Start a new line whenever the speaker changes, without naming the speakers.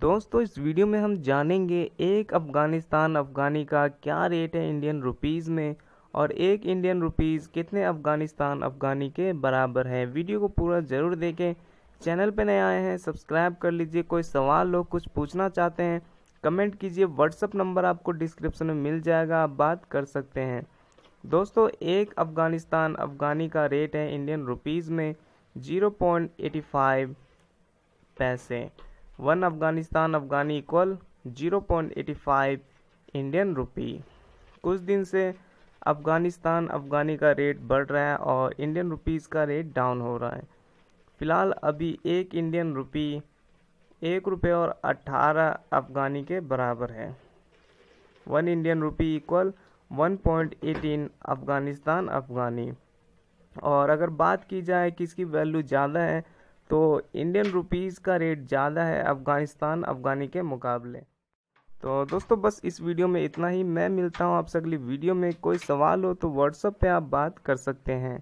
दोस्तों इस वीडियो में हम जानेंगे एक अफ़गानिस्तान अफ़गानी का क्या रेट है इंडियन रुपीज़ में और एक इंडियन रुपीज़ कितने अफ़गानिस्तान अफ़गानी के बराबर है वीडियो को पूरा ज़रूर देखें चैनल पर नए आए हैं सब्सक्राइब कर लीजिए कोई सवाल हो कुछ पूछना चाहते हैं कमेंट कीजिए व्हाट्सअप नंबर आपको डिस्क्रिप्शन में मिल जाएगा आप बात कर सकते हैं दोस्तों एक अफ़गानिस्तान अफ़गानी का रेट है इंडियन रुपीज़ में ज़ीरो पॉइंट एटी फाइव पैसे one Afghanistan afghani equal five Indian rupee कुछ दिन से अफ़गानिस्तान अफ़गानी का रेट बढ़ रहा है और इंडियन रुपीज़ का रेट डाउन हो रहा है फ़िलहाल अभी एक इंडियन रुपी एक रुपये और अट्ठारह अफ़गानी के बराबर है one Indian rupee equal eighteen Afghanistan afghani और अगर बात की जाए कि इसकी वैल्यू ज़्यादा है तो इंडियन रुपीज़ का रेट ज़्यादा है अफ़गानिस्तान अफ़गानी के मुकाबले तो दोस्तों बस इस वीडियो में इतना ही मैं मिलता हूँ आपसे अगली वीडियो में कोई सवाल हो तो व्हाट्सअप पे आप बात कर सकते हैं